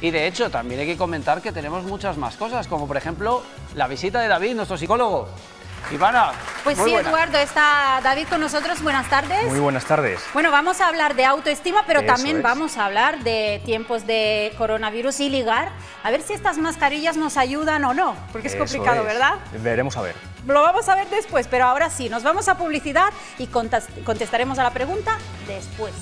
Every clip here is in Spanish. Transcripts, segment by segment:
Y de hecho, también hay que comentar que tenemos muchas más cosas, como por ejemplo la visita de David, nuestro psicólogo. Ivana. Pues sí, Eduardo, está David con nosotros. Buenas tardes. Muy buenas tardes. Bueno, vamos a hablar de autoestima, pero también vamos a hablar de tiempos de coronavirus y ligar. A ver si estas mascarillas nos ayudan o no, porque es complicado, ¿verdad? Veremos a ver. Lo vamos a ver después, pero ahora sí, nos vamos a publicidad y contestaremos a la pregunta después.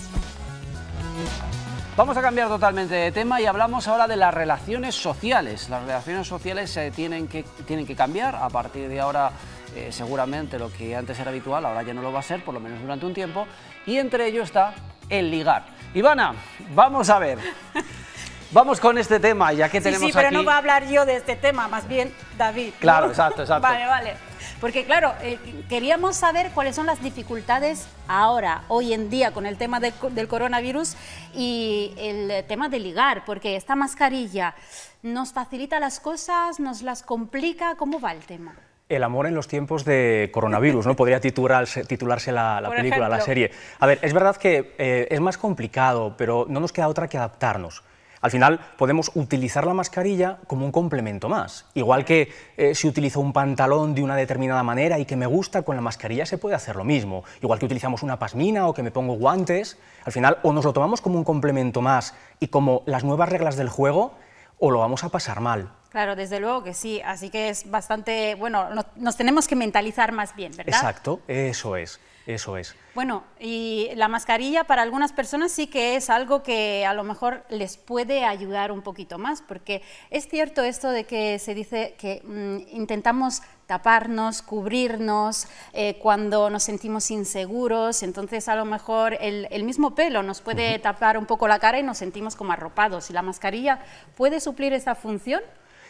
Vamos a cambiar totalmente de tema y hablamos ahora de las relaciones sociales. Las relaciones sociales se eh, tienen, que, tienen que cambiar. A partir de ahora, eh, seguramente lo que antes era habitual, ahora ya no lo va a ser, por lo menos durante un tiempo. Y entre ellos está el ligar. Ivana, vamos a ver. Vamos con este tema, ya que tenemos aquí... Sí, pero no va a hablar yo de este tema, más bien David. Claro, exacto, exacto. vale, vale. Porque claro, eh, queríamos saber cuáles son las dificultades ahora, hoy en día, con el tema del coronavirus y el eh, tema de ligar, porque esta mascarilla nos facilita las cosas, nos las complica, ¿cómo va el tema? El amor en los tiempos de coronavirus, ¿no? Podría titularse, la, película, la serie. A ver, es verdad que eh, es más complicado, pero no nos queda otra que adaptarnos. Al final podemos utilizar la mascarilla como un complemento más. Igual que eh, si utilizo un pantalón de una determinada manera y que me gusta, con la mascarilla se puede hacer lo mismo. Igual que utilizamos una pasmina o que me pongo guantes, al final o nos lo tomamos como un complemento más y como las nuevas reglas del juego, o lo vamos a pasar mal. Claro, desde luego que sí. Así que es bastante, bueno, nos, tenemos que mentalizar más bien, ¿verdad? Exacto, eso es. Eso es. Bueno, y la mascarilla para algunas personas sí que es algo que a lo mejor les puede ayudar un poquito más, porque es cierto esto de que se dice que mm, intentamos taparnos, cubrirnos, eh, cuando nos sentimos inseguros, entonces a lo mejor el, mismo pelo nos puede tapar un poco la cara y nos sentimos como arropados. ¿Y la mascarilla puede suplir esa función?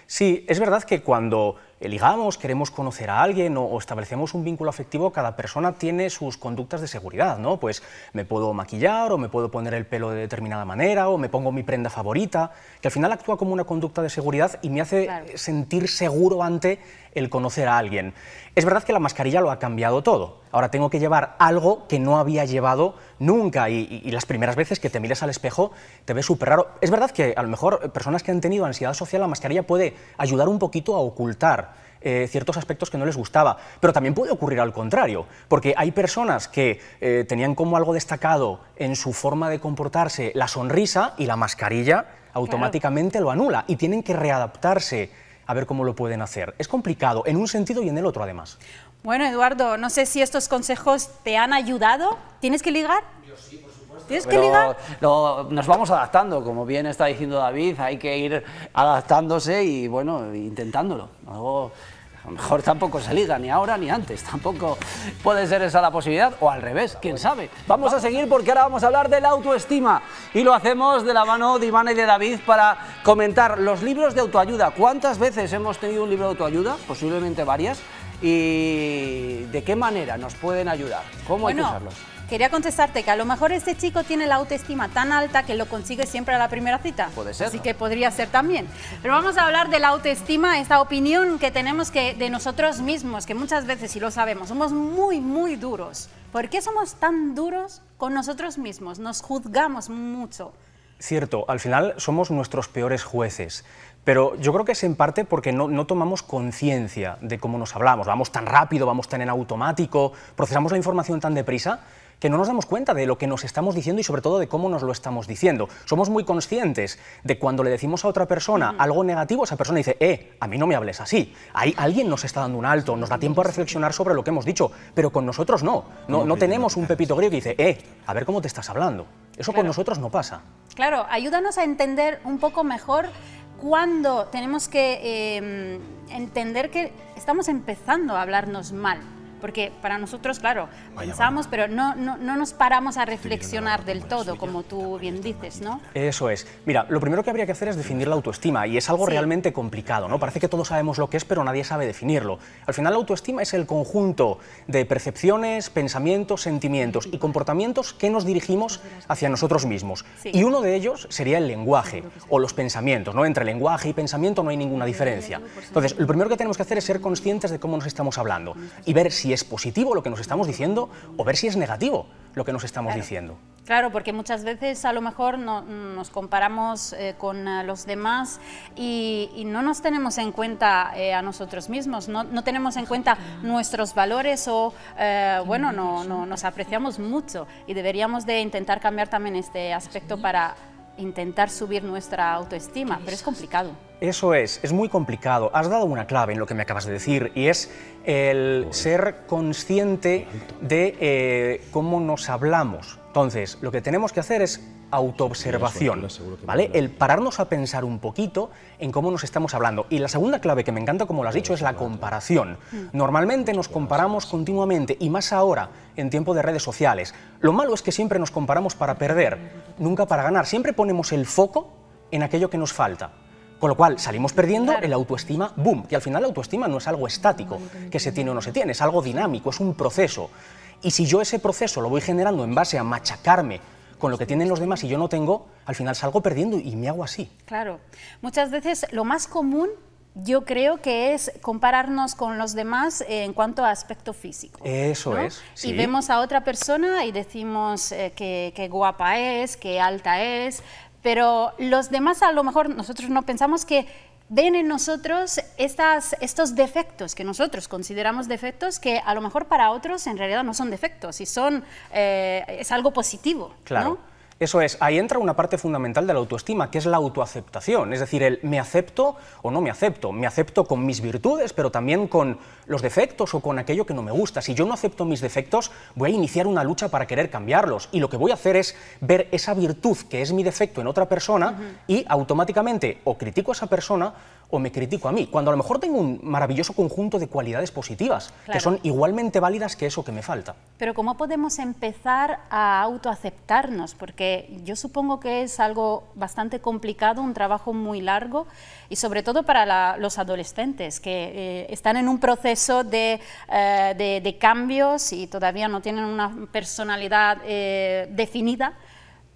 Sí, es verdad que cuando Eligamos, queremos conocer a alguien o, establecemos un vínculo afectivo, cada persona tiene sus conductas de seguridad, ¿no? Pues me puedo maquillar o me puedo poner el pelo de determinada manera o me pongo mi prenda favorita, que al final actúa como una conducta de seguridad y me hace sentir seguro ante el conocer a alguien. Es verdad que la mascarilla lo ha cambiado todo. Ahora tengo que llevar algo que no había llevado nunca y, las primeras veces que te mires al espejo te ves súper raro. Es verdad que a lo mejor personas que han tenido ansiedad social, la mascarilla puede ayudar un poquito a ocultar eh, ciertos aspectos que no les gustaba. Pero también puede ocurrir al contrario, porque hay personas que eh, tenían como algo destacado en su forma de comportarse la sonrisa y la mascarilla automáticamente lo anula y tienen que readaptarse a ver cómo lo pueden hacer. Es complicado en un sentido y en el otro además. Bueno, Eduardo, no sé si estos consejos te han ayudado. ¿Tienes que ligar? ¿Tienes nos vamos adaptando, como bien está diciendo David, hay que ir adaptándose y bueno, intentándolo. a lo mejor tampoco se liga, ni ahora ni antes, tampoco puede ser esa la posibilidad, o al revés, quién sabe. Vamos a seguir porque ahora vamos a hablar de la autoestima y lo hacemos de la mano de Ivana y de David para comentar los libros de autoayuda. ¿Cuántas veces hemos tenido un libro de autoayuda? Posiblemente varias. ¿Y de qué manera nos pueden ayudar? ¿Cómo hay usarlos? Quería contestarte que a lo mejor este chico tiene la autoestima tan alta que lo consigue siempre a la primera cita. Puede ser. Así que podría ser también. Pero vamos a hablar de la autoestima, esta opinión que tenemos que de nosotros mismos, que muchas veces, y lo sabemos, somos muy, muy duros. ¿Por qué somos tan duros con nosotros mismos? Nos juzgamos mucho. Cierto, al final somos nuestros peores jueces, pero yo creo que es en parte porque no, no tomamos conciencia de cómo nos hablamos, vamos tan rápido, vamos tan en automático, procesamos la información tan deprisa que no nos damos cuenta de lo que nos estamos diciendo y sobre todo de cómo nos lo estamos diciendo. Somos muy conscientes de cuando le decimos a otra persona algo negativo, esa persona dice, eh, a mí no me hables así. Ahí alguien nos está dando un alto, nos da tiempo a reflexionar sobre lo que hemos dicho, pero con nosotros no. No, tenemos un pepito griego que dice, eh, a ver cómo te estás hablando. Eso con nosotros no pasa. Claro, ayúdanos a entender un poco mejor cuándo tenemos que em, entender que estamos empezando a hablarnos mal porque para nosotros, claro, pensamos, pero no, no, no, nos paramos a reflexionar del todo, como tú bien dices, ¿no? Eso es. Mira, lo primero que habría que hacer es definir la autoestima y es algo realmente complicado, ¿no? Parece que todos sabemos lo que es, pero nadie sabe definirlo. Al final, la autoestima es el conjunto de percepciones, pensamientos, sentimientos y comportamientos que nos dirigimos hacia nosotros mismos. Y uno de ellos sería el lenguaje o los pensamientos, ¿no? Entre lenguaje y pensamiento no hay ninguna diferencia. Entonces, lo primero que tenemos que hacer es ser conscientes de cómo nos estamos hablando y ver si es positivo lo que nos estamos diciendo o ver si es negativo lo que nos estamos diciendo. Claro, porque muchas veces a lo mejor no, nos comparamos eh, con eh, los demás y, no nos tenemos en cuenta eh, a nosotros mismos, no, no, tenemos en cuenta nuestros valores o, bueno, no, no, nos apreciamos mucho y deberíamos de intentar cambiar también este aspecto para intentar subir nuestra autoestima, pero es complicado. Eso es, es muy complicado. Has dado una clave en lo que me acabas de decir y es el ser consciente de eh, cómo nos hablamos. Entonces, lo que tenemos que hacer es autoobservación, El pararnos a pensar un poquito en cómo nos estamos hablando. Y la segunda clave que me encanta, como lo has dicho, es la comparación. Mm. Normalmente nos comparamos continuamente y más ahora, en tiempo de redes sociales. Lo malo es que siempre nos comparamos para perder, nunca para ganar. Siempre ponemos el foco en aquello que nos falta. Con lo cual salimos perdiendo el autoestima, boom, Y al final la autoestima no es algo estático, que se tiene o no se tiene, es algo dinámico, es un proceso. Y si yo ese proceso lo voy generando en base a machacarme con lo que tienen los demás y yo no tengo, al final salgo perdiendo y me hago así. Claro, muchas veces lo más común yo creo que es compararnos con los demás en cuanto a aspecto físico. Eso es. Y vemos a otra persona y decimos eh, qué guapa es, qué alta es, pero los demás a lo mejor nosotros no pensamos que ven en nosotros estos defectos que nosotros consideramos defectos que a lo mejor para otros en realidad no son defectos y son, eh, es algo positivo. Claro. Eso es, ahí entra una parte fundamental de la autoestima, que es la autoaceptación, es decir, el me acepto o no me acepto, me acepto con mis virtudes, pero también con los defectos o con aquello que no me gusta. Si yo no acepto mis defectos, voy a iniciar una lucha para querer cambiarlos y lo que voy a hacer es ver esa virtud que es mi defecto en otra persona y automáticamente o critico a esa persona o me critico a mí, cuando a lo mejor tengo un maravilloso conjunto de cualidades positivas, que son igualmente válidas que eso que me falta. Pero ¿cómo podemos empezar a autoaceptarnos? Porque yo supongo que es algo bastante complicado, un trabajo muy largo, y sobre todo para los adolescentes, que eh, están en un proceso eh, de, cambios y todavía no tienen una personalidad eh, definida.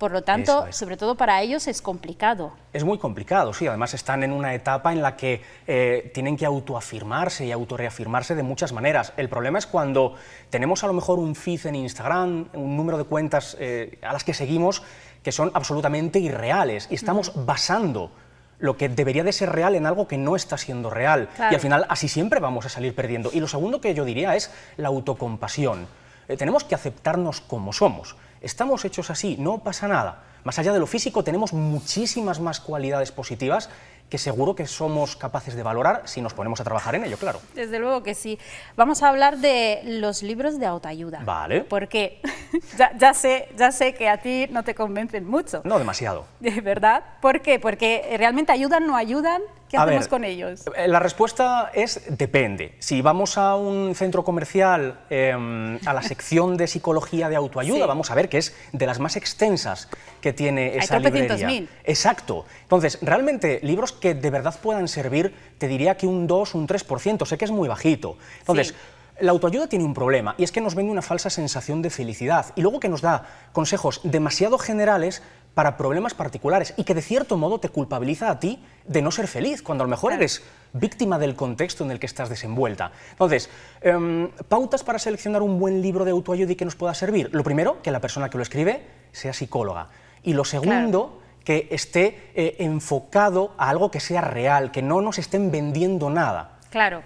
Por lo tanto, sobre todo para ellos es complicado. Es muy complicado, sí. Además están en una etapa en la que eh, tienen que autoafirmarse y autorreafirmarse de muchas maneras. El problema es cuando tenemos a lo mejor un feed en Instagram, un número de cuentas eh, a las que seguimos que son absolutamente irreales y estamos basando lo que debería de ser real en algo que no está siendo real. Y al final así siempre vamos a salir perdiendo. Y lo segundo que yo diría es la autocompasión. Eh, tenemos que aceptarnos como somos. Estamos hechos así, no pasa nada. Más allá de lo físico, tenemos muchísimas más cualidades positivas que seguro que somos capaces de valorar si nos ponemos a trabajar en ello, claro. Desde luego que sí. Vamos a hablar de los libros de autoayuda. Vale. Porque ya, sé, ya sé que a ti no te convencen mucho. No, demasiado. ¿Verdad? ¿Por qué? Porque eh, realmente ayudan, no ayudan. ¿Qué hacemos con ellos? Eh, la respuesta es depende. Si vamos a un centro comercial, em, a la sección de psicología de autoayuda, vamos a ver que es de las más extensas que tiene esa Hay librería. Exacto. Entonces, realmente libros que de verdad puedan servir, te diría que un 2, un 3%, sé que es muy bajito. Entonces, la autoayuda tiene un problema y es que nos vende una falsa sensación de felicidad y luego que nos da consejos demasiado generales para problemas particulares y que de cierto modo te culpabiliza a ti de no ser feliz, cuando a lo mejor eres víctima del contexto en el que estás desenvuelta. Entonces, em, pautas para seleccionar un buen libro de autoayuda y que nos pueda servir. Lo primero, que la persona que lo escribe sea psicóloga. Y lo segundo, que esté eh, enfocado a algo que sea real, que no nos estén vendiendo nada. Claro.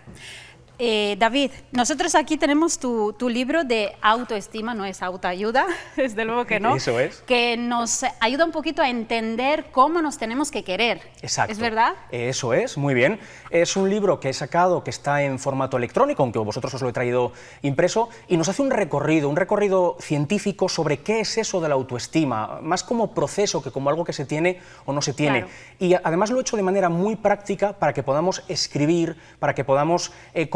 Eh, David, nosotros aquí tenemos tu, libro de autoestima, no es autoayuda, desde luego que no. Eso es. Que nos ayuda un poquito a entender cómo nos tenemos que querer. Exacto. ¿Es verdad? Eso es, muy bien. Es un libro que he sacado que está en formato electrónico, aunque vosotros os lo he traído impreso, y nos hace un recorrido, un recorrido científico sobre qué es eso de la autoestima, más como proceso que como algo que se tiene o no se tiene. Y además lo he hecho de manera muy práctica para que podamos escribir, para que podamos eh,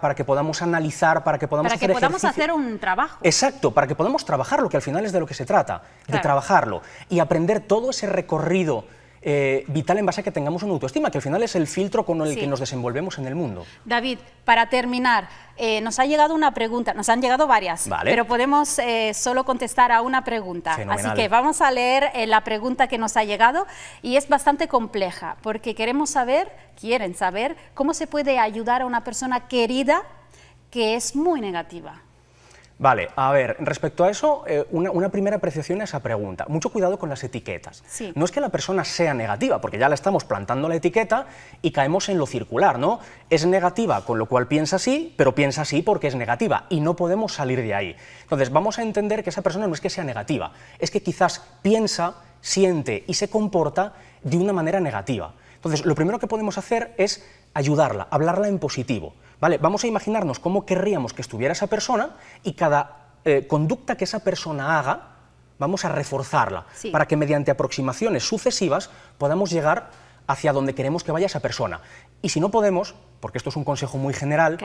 para que podamos analizar, para que podamos para hacer que podamos hacer un trabajo. Exacto, para que podamos trabajarlo, que al final es de lo que se trata, de trabajarlo y aprender todo ese recorrido eh, vital en base a que tengamos una autoestima, que al final es el filtro con el que nos desenvolvemos en el mundo. David, para terminar, eh, nos ha llegado una pregunta, nos han llegado varias, pero podemos eh, solo contestar a una pregunta. Así que vamos a leer la pregunta que nos ha llegado y es bastante compleja, porque queremos saber, quieren saber, cómo se puede ayudar a una persona querida que es muy negativa. Vale, a ver, respecto a eso, eh, una, primera apreciación a esa pregunta. Mucho cuidado con las etiquetas. No es que la persona sea negativa, porque ya la estamos plantando la etiqueta y caemos en lo circular, ¿no? Es negativa, con lo cual piensa así, pero piensa así porque es negativa y no podemos salir de ahí. Entonces, vamos a entender que esa persona no es que sea negativa, es que quizás piensa, siente y se comporta de una manera negativa. Entonces, lo primero que podemos hacer es ayudarla, hablarla en positivo. Vamos a imaginarnos cómo querríamos que estuviera esa persona y cada eh, conducta que esa persona haga, vamos a reforzarla, para que mediante aproximaciones sucesivas podamos llegar hacia donde queremos que vaya esa persona. Y si no podemos, porque esto es un consejo muy general,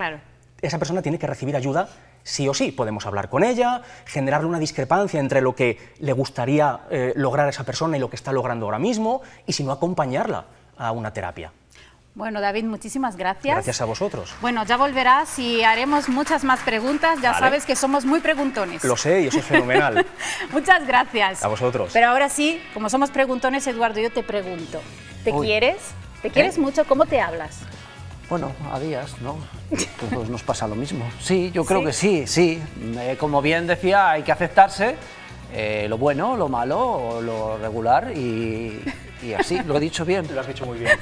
esa persona tiene que recibir ayuda sí o sí. Podemos hablar con ella, generarle una discrepancia entre lo que le gustaría eh, lograr a esa persona y lo que está logrando ahora mismo, y si no, acompañarla a una terapia. Bueno, David, muchísimas gracias. Gracias a vosotros. Bueno, ya volverás y haremos muchas más preguntas. Ya sabes que somos muy preguntones. Lo sé y eso es fenomenal. muchas gracias. A vosotros. Pero ahora sí, como somos preguntones, Eduardo, yo te pregunto. ¿Te quieres? ¿Te ¿Eh? quieres mucho? ¿Cómo te hablas? Bueno, a días, ¿no? Todos nos pasa lo mismo. Sí, yo creo que sí, sí. Eh, como bien decía, hay que aceptarse eh, lo bueno, lo malo, lo regular y, y así. Lo he dicho bien. Lo has dicho muy bien.